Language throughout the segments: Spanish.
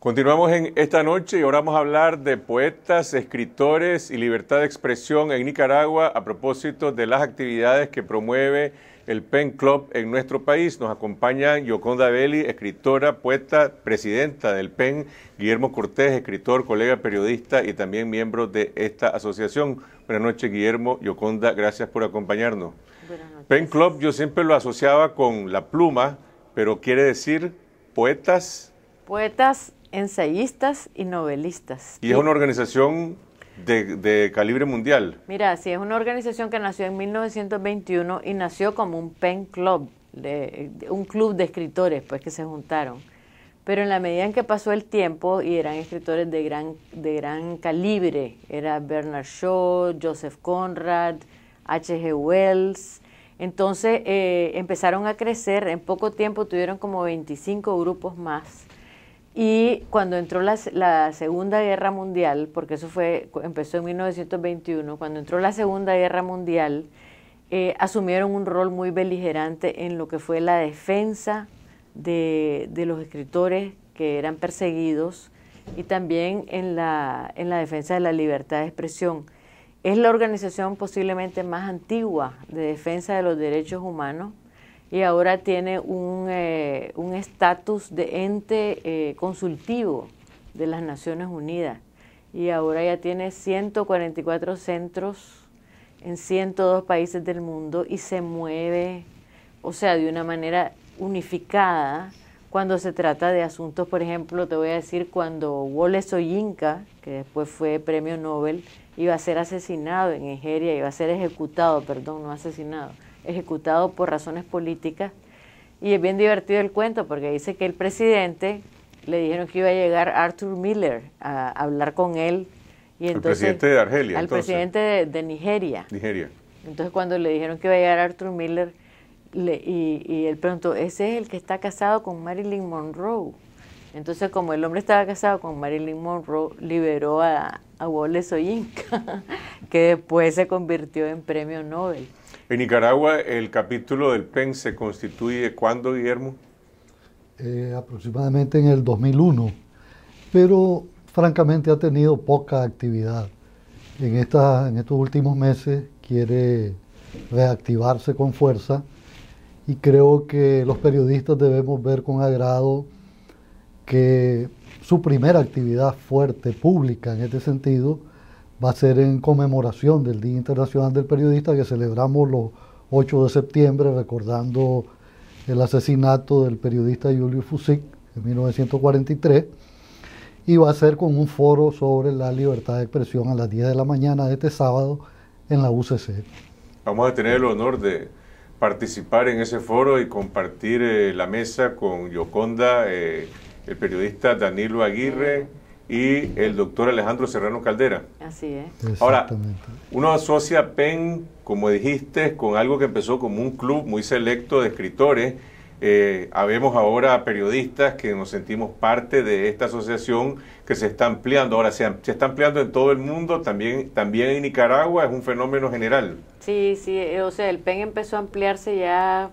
Continuamos en esta noche y ahora vamos a hablar de poetas, escritores y libertad de expresión en Nicaragua a propósito de las actividades que promueve el Pen Club en nuestro país. Nos acompañan Yoconda Belli, escritora, poeta, presidenta del Pen, Guillermo Cortés, escritor, colega periodista y también miembro de esta asociación. Buenas noches, Guillermo. Yoconda, gracias por acompañarnos. Buenas noches. Pen Club yo siempre lo asociaba con la pluma, pero quiere decir poetas. Poetas ensayistas y novelistas. ¿Y es una organización de, calibre mundial? Mira, sí, es una organización que nació en 1921 y nació como un pen club, un club de escritores, pues que se juntaron. Pero en la medida en que pasó el tiempo y eran escritores de gran, de gran calibre, era Bernard Shaw, Joseph Conrad, H.G. Wells, entonces eh, empezaron a crecer, en poco tiempo tuvieron como 25 grupos más y cuando entró la, Segunda Guerra Mundial, porque eso fue empezó en 1921, cuando entró la Segunda Guerra Mundial, eh, asumieron un rol muy beligerante en lo que fue la defensa de, los escritores que eran perseguidos y también en la defensa de la libertad de expresión. Es la organización posiblemente más antigua de defensa de los derechos humanos y ahora tiene un eh, estatus de ente eh, consultivo de las Naciones Unidas y ahora ya tiene 144 centros en 102 países del mundo y se mueve, o sea, de una manera unificada cuando se trata de asuntos, por ejemplo, te voy a decir cuando Wallace Soyinka, que después fue premio Nobel, iba a ser asesinado en Nigeria, iba a ser ejecutado, perdón, no asesinado ejecutado por razones políticas. Y es bien divertido el cuento porque dice que el presidente le dijeron que iba a llegar Arthur Miller a hablar con él. Y entonces, el presidente de Argelia. Al presidente de, Nigeria. Nigeria. Entonces cuando le dijeron que iba a llegar Arthur Miller, le, y, él preguntó, ese es el que está casado con Marilyn Monroe. Entonces, como el hombre estaba casado con Marilyn Monroe, liberó a, a Wallace Oyinka, que después se convirtió en premio Nobel. En Nicaragua, el capítulo del PEN se constituye cuándo, Guillermo? Eh, aproximadamente en el 2001, pero francamente ha tenido poca actividad. En, esta, en estos últimos meses quiere reactivarse con fuerza y creo que los periodistas debemos ver con agrado que su primera actividad fuerte, pública en este sentido, va a ser en conmemoración del Día Internacional del Periodista que celebramos los 8 de septiembre recordando el asesinato del periodista Julio Fusik en 1943 y va a ser con un foro sobre la libertad de expresión a las 10 de la mañana de este sábado en la UCC. Vamos a tener el honor de participar en ese foro y compartir eh, la mesa con Yoconda, eh, el periodista Danilo Aguirre, y el doctor Alejandro Serrano Caldera. Así es. Ahora, uno asocia PEN, como dijiste, con algo que empezó como un club muy selecto de escritores. Eh, habemos ahora periodistas que nos sentimos parte de esta asociación que se está ampliando. Ahora se, está ampliando en todo el mundo, también, también en Nicaragua es un fenómeno general. Sí, sí, eh, o sea, el PEN empezó a ampliarse ya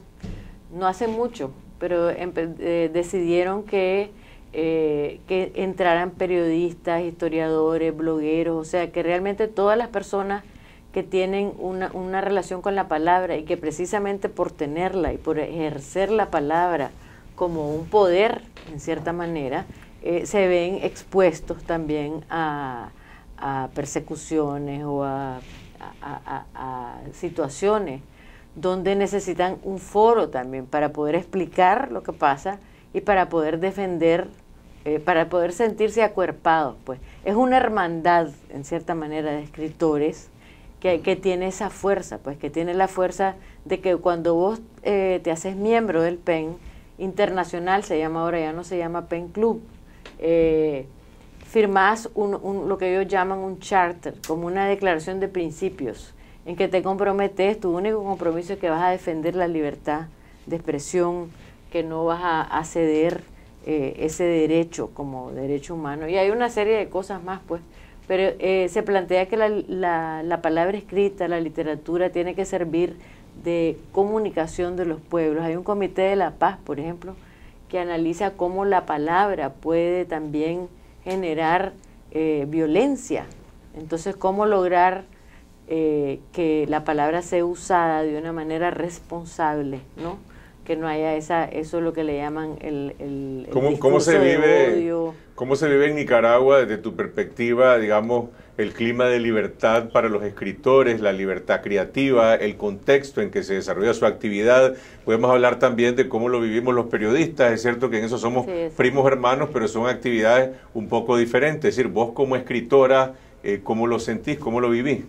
no hace mucho, pero eh, decidieron que eh, que entraran periodistas, historiadores, blogueros, o sea, que realmente todas las personas que tienen una, relación con la palabra y que precisamente por tenerla y por ejercer la palabra como un poder, en cierta manera, eh, se ven expuestos también a, persecuciones o a, situaciones donde necesitan un foro también para poder explicar lo que pasa y para poder defender eh, para poder sentirse acuerpados. Pues. Es una hermandad, en cierta manera, de escritores que, que, tiene esa fuerza, pues que tiene la fuerza de que cuando vos eh, te haces miembro del PEN internacional, se llama ahora, ya no se llama PEN Club, eh, firmás un, lo que ellos llaman un charter, como una declaración de principios, en que te comprometes, tu único compromiso es que vas a defender la libertad de expresión, que no vas a ceder eh, ese derecho como derecho humano. Y hay una serie de cosas más, pues. Pero eh, se plantea que la, palabra escrita, la literatura, tiene que servir de comunicación de los pueblos. Hay un comité de la paz, por ejemplo, que analiza cómo la palabra puede también generar eh, violencia. Entonces, cómo lograr que la palabra sea usada de una manera responsable, ¿no? que no haya esa, eso es lo que le llaman el, el, ¿Cómo, se vive, ¿Cómo se vive en Nicaragua desde tu perspectiva, digamos, el clima de libertad para los escritores, la libertad creativa, el contexto en que se desarrolla su actividad? Podemos hablar también de cómo lo vivimos los periodistas, es cierto que en eso somos primos hermanos, pero son actividades un poco diferentes, es decir, vos como escritora, eh, ¿cómo lo sentís, cómo lo vivís?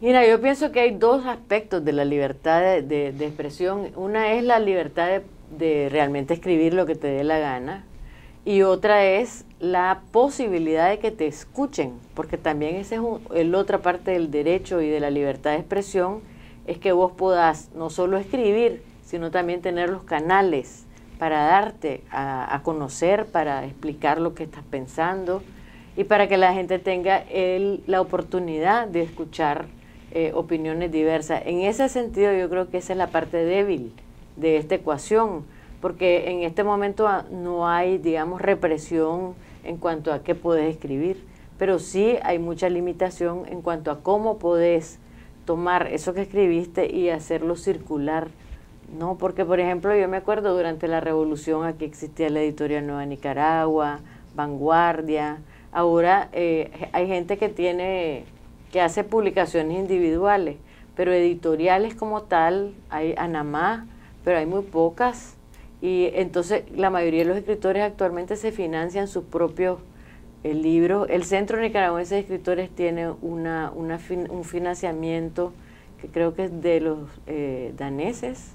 Mira, yo pienso que hay dos aspectos de la libertad de, expresión. Una es la libertad de, realmente escribir lo que te dé la gana y otra es la posibilidad de que te escuchen, porque también esa es la otra parte del derecho y de la libertad de expresión, es que vos puedas no solo escribir, sino también tener los canales para darte a, a conocer, para explicar lo que estás pensando y para que la gente tenga el, la oportunidad de escuchar eh, opiniones diversas. En ese sentido yo creo que esa es la parte débil de esta ecuación, porque en este momento ah, no hay, digamos, represión en cuanto a qué puedes escribir, pero sí hay mucha limitación en cuanto a cómo podés tomar eso que escribiste y hacerlo circular. No, porque por ejemplo yo me acuerdo durante la revolución aquí existía la editorial Nueva Nicaragua, Vanguardia, ahora eh, hay gente que tiene que hace publicaciones individuales, pero editoriales como tal, hay Anamá, pero hay muy pocas. Y entonces la mayoría de los escritores actualmente se financian sus propios eh, libros. El Centro Nicaragüense de Escritores tiene una, un financiamiento que creo que es de los eh, daneses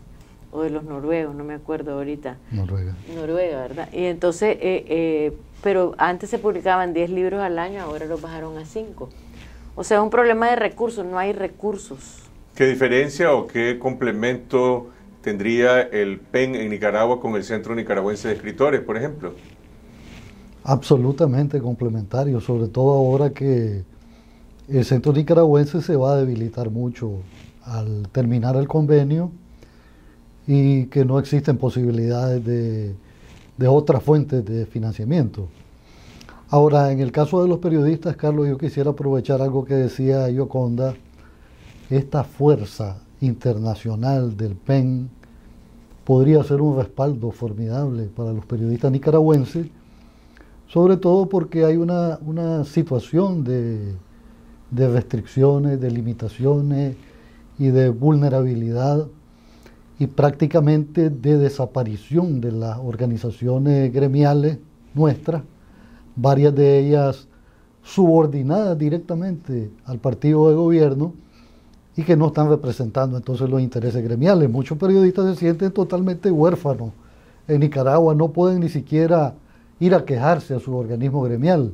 o de los noruegos, no me acuerdo ahorita. Noruega. Noruega, ¿verdad? Y entonces, eh, pero antes se publicaban 10 libros al año, ahora los bajaron a 5. O sea, un problema de recursos, no hay recursos. ¿Qué diferencia o qué complemento tendría el PEN en Nicaragua con el Centro Nicaragüense de Escritores, por ejemplo? Absolutamente complementario, sobre todo ahora que el Centro Nicaragüense se va a debilitar mucho al terminar el convenio y que no existen posibilidades de, de otras fuentes de financiamiento. Ahora, en el caso de los periodistas, Carlos, yo quisiera aprovechar algo que decía Yoconda, esta fuerza internacional del PEN podría ser un respaldo formidable para los periodistas nicaragüenses, sobre todo porque hay una, situación de, de restricciones, de limitaciones y de vulnerabilidad y prácticamente de desaparición de las organizaciones gremiales nuestras varias de ellas subordinadas directamente al partido de gobierno y que no están representando entonces los intereses gremiales. Muchos periodistas se sienten totalmente huérfanos en Nicaragua, no pueden ni siquiera ir a quejarse a su organismo gremial.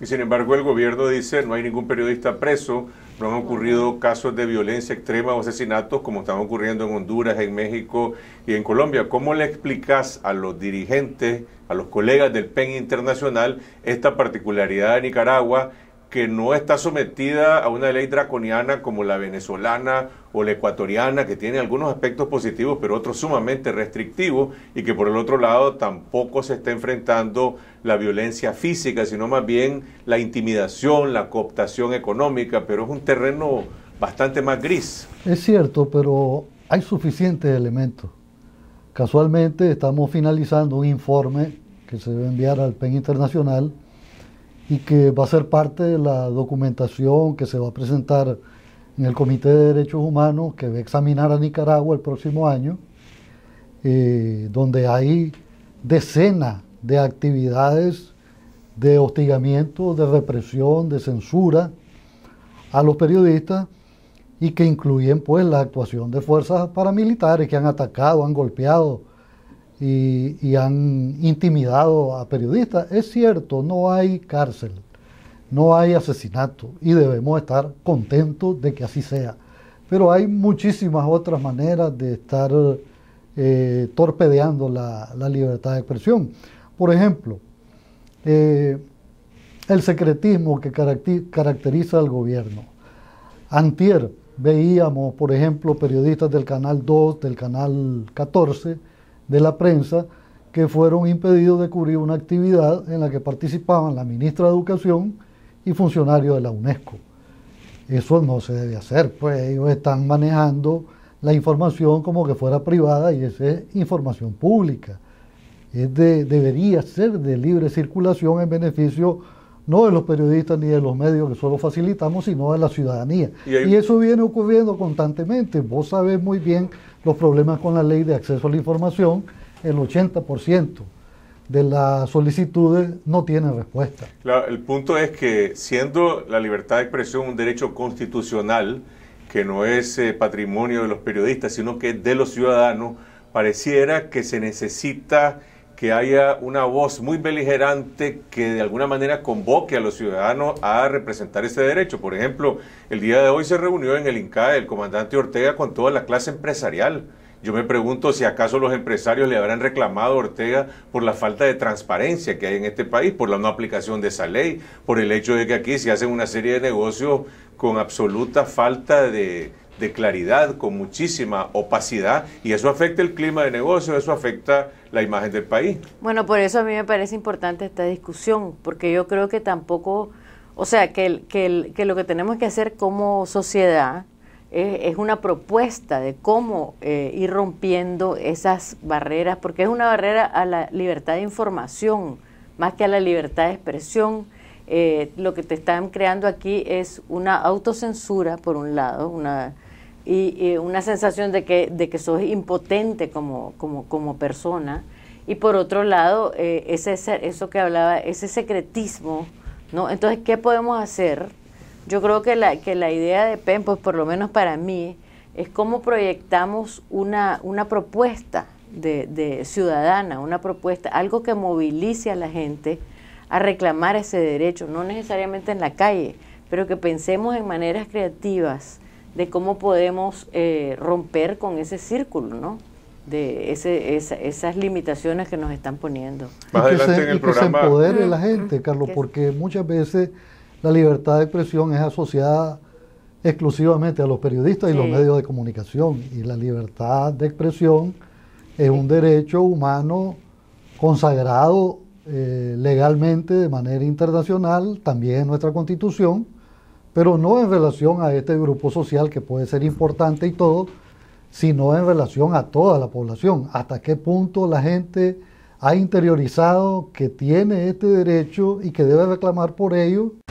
Y sin embargo, el gobierno dice no hay ningún periodista preso, no han ocurrido casos de violencia extrema o asesinatos como están ocurriendo en Honduras, en México y en Colombia. ¿Cómo le explicas a los dirigentes, a los colegas del PEN Internacional, esta particularidad de Nicaragua que no está sometida a una ley draconiana como la venezolana o la ecuatoriana, que tiene algunos aspectos positivos, pero otros sumamente restrictivos, y que por el otro lado tampoco se está enfrentando la violencia física, sino más bien la intimidación, la cooptación económica, pero es un terreno bastante más gris. Es cierto, pero hay suficientes elementos. Casualmente estamos finalizando un informe que se debe enviar al PEN Internacional, y que va a ser parte de la documentación que se va a presentar en el Comité de Derechos Humanos que va a examinar a Nicaragua el próximo año, eh, donde hay decenas de actividades de hostigamiento, de represión, de censura a los periodistas y que incluyen pues la actuación de fuerzas paramilitares que han atacado, han golpeado, y, han intimidado a periodistas. Es cierto, no hay cárcel, no hay asesinato y debemos estar contentos de que así sea. Pero hay muchísimas otras maneras de estar eh, torpedeando la, libertad de expresión. Por ejemplo, eh, el secretismo que caracteriza al gobierno. Antier veíamos, por ejemplo, periodistas del Canal 2, del Canal 14, de la prensa que fueron impedidos de cubrir una actividad en la que participaban la ministra de Educación y funcionarios de la UNESCO. Eso no se debe hacer, pues ellos están manejando la información como que fuera privada y esa es información pública. debería ser de libre circulación en beneficio no de los periodistas ni de los medios que solo facilitamos, sino de la ciudadanía. Y, eso viene ocurriendo constantemente. Vos sabés muy bien los problemas con la ley de acceso a la información, el 80% de las solicitudes no tienen respuesta. el punto es que siendo la libertad de expresión un derecho constitucional, que no es eh, patrimonio de los periodistas, sino que es de los ciudadanos, pareciera que se necesita que haya una voz muy beligerante que de alguna manera convoque a los ciudadanos a representar este derecho. Por ejemplo, el día de hoy se reunió en el INCAE el comandante Ortega con toda la clase empresarial. Yo me pregunto si acaso los empresarios le habrán reclamado a Ortega por la falta de transparencia que hay en este país, por la no aplicación de esa ley, por el hecho de que aquí se hacen una serie de negocios con absoluta falta de, de claridad, con muchísima opacidad, y eso afecta el clima de negocio, eso afecta la imagen del país. Bueno, por eso a mí me parece importante esta discusión, porque yo creo que tampoco, o sea, que, lo que tenemos que hacer como sociedad es una propuesta de cómo eh, ir rompiendo esas barreras, porque es una barrera a la libertad de información, más que a la libertad de expresión. Eh, lo que te están creando aquí es una autocensura, por un lado, una y, una sensación de que, sos impotente como, persona. Y por otro lado, eh, ese, eso que hablaba, ese secretismo, ¿no? Entonces, ¿qué podemos hacer? Yo creo que la, que la idea de PEN, pues, por lo menos para mí, es cómo proyectamos una, propuesta de, de ciudadana, una propuesta, algo que movilice a la gente a reclamar ese derecho, no necesariamente en la calle, pero que pensemos en maneras creativas de cómo podemos eh, romper con ese círculo, ¿no? De esas limitaciones que nos están poniendo. Más adelante el programa. Que se empodere mm, la gente, mm, Carlos, porque muchas veces la libertad de expresión es asociada exclusivamente a los periodistas y los medios de comunicación. Y la libertad de expresión es un derecho humano consagrado eh, legalmente de manera internacional, también en nuestra constitución pero no en relación a este grupo social que puede ser importante y todo, sino en relación a toda la población. Hasta qué punto la gente ha interiorizado que tiene este derecho y que debe reclamar por ello.